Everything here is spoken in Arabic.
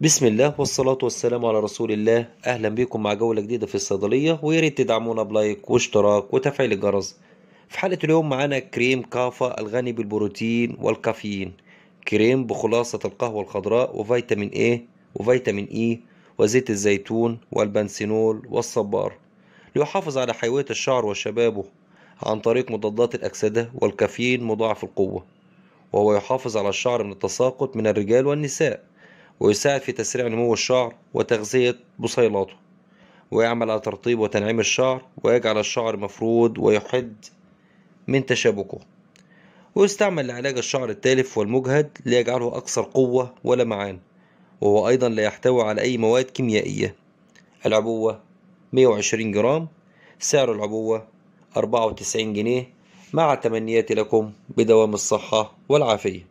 بسم الله والصلاة والسلام على رسول الله أهلا بكم مع جولة جديدة في الصيدلية ويريد تدعمونا بلايك واشتراك وتفعيل الجرس في حلقة اليوم معانا كريم كافا الغني بالبروتين والكافيين كريم بخلاصة القهوة الخضراء وفيتامين A وفيتامين E وزيت الزيتون والبنسينول والصبار ليحافظ على حيوية الشعر وشبابه عن طريق مضادات الأكسدة والكافيين مضاعف القوة وهو يحافظ على الشعر من التساقط من الرجال والنساء ويساعد في تسريع نمو الشعر وتغذية بصيلاته ويعمل على ترطيب وتنعيم الشعر ويجعل الشعر مفرود ويحد من تشابكه ويستعمل لعلاج الشعر التالف والمجهد ليجعله أكثر قوة ولمعان وهو أيضا لا يحتوي على أي مواد كيميائية العبوة 120 جرام سعر العبوة 94 جنيه مع تمنياتي لكم بدوام الصحة والعافية